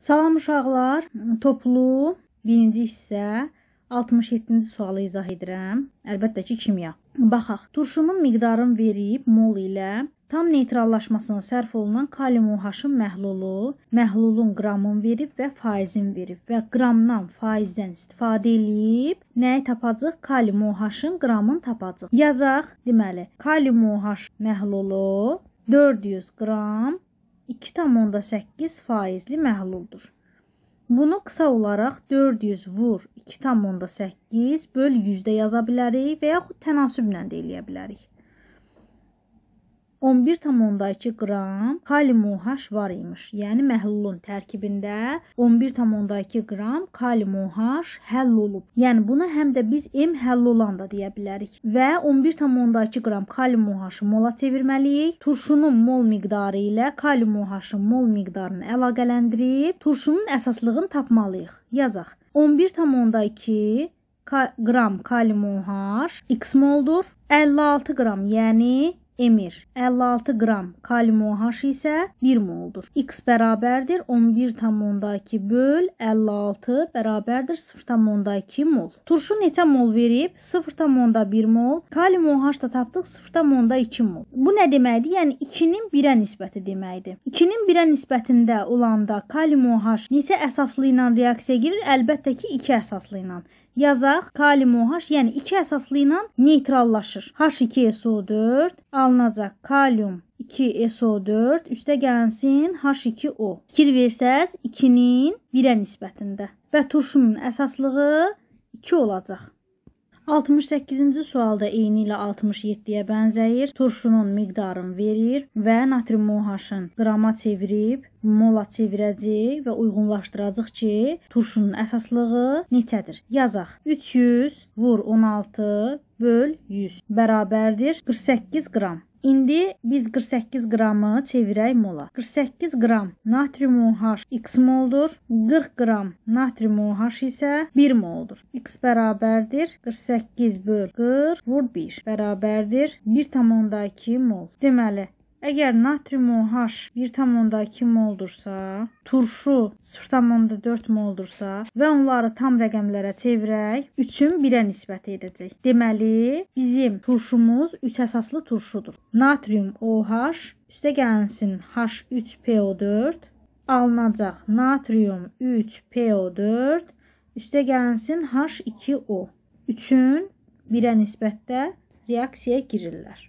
Salam uşaqlar, toplu birinci hissə 67-ci sualı izah edirəm. Əlbəttə ki, kimya. Baxaq. Turşunun miqdarını verib mol ilə tam neytrallaşmasına sərf olunan kalium OH-ın məhlulu, məhlulun qramını verib və faizini verib və qramdan, faizdən istifadə edib nəyi tapacağıq? Kalium OH-ın qramını tapacağıq. Yazaq. Deməli, kalium OH məhlulu 400 qram 2,8 faizli məhluldur. Bunu qısa olaraq 400 vur 2,8 böl 100 də yaza bilərik və yaxud tənasüblə də eləyə bilərik. 11,2 qram kalium OH var imiş. Yəni məhlulun tərkibində 11,2 qram kalium OH həll olub. Yəni buna həm də biz M həll olan da deyə bilərik. Və 11,2 qram kalium OH-ı mola çevirməliyik. Turşunun mol miqdarı ilə kalium OH-ın mol miqdarını əlaqələndirib turşunun əsaslığını tapmalıyıq. Yazaq. 11,2 qram kalium OH x moldur. 56 qram, yəni emir 56 qram kalium OH isə 1 moldur. X bərabərdir 11,2 böl 56 bərabərdir 0,2 mol. Turşu neçə mol verib? 0,1 mol. Kalium OH da tapdıq 0,2 mol. Bu nə deməkdir? Yəni 2-nin 1-ə nisbəti deməkdir. 2-nin 1-ə nisbətində olanda kalium OH neçə əsaslı ilə reaksiyaya girir? Əlbəttə ki, 2 əsaslı ilə yazaq kalium OH, yəni 2 əsaslı ilə neytrallaşır. H2SO4, A alınacaq kalium 2SO4 üstə gəlsin H2O. Fikir versəz 2-nin 1-ə nisbətində və turşunun əsaslığı 2 olacaq. 68-ci sualda eyni ilə 67-yə bənzəyir. Turşunun miqdarını verir və natrium OH-ın qrama çevirib mola çevirəcək və uyğunlaşdıracaq ki, turşunun əsaslığı neçədir? Yazaq. 300 vur 16 böl 100 bərabərdir 48 qram. İndi biz 48 qramı çevirək mola. 48 qram natrium OH x moldur. 40 qram natrium OH isə 1 moldur. X bərabərdir 48 böl 40 vur 1 bərabərdir 1,2 mol. Deməli Əgər natrium OH 1.2 moldursa, turşu 0.4 moldursa və onları tam rəqəmlərə çevirək, 3-ün 1-ə nisbət edəcək. Deməli, bizim turşumuz 3 əsaslı turşudur. Natrium OH üstə gəlinsin H3PO4 alınacaq natrium 3PO4 üstə gəlinsin H2O. 3-ün 1-ə nisbətdə reaksiyaya girirlər.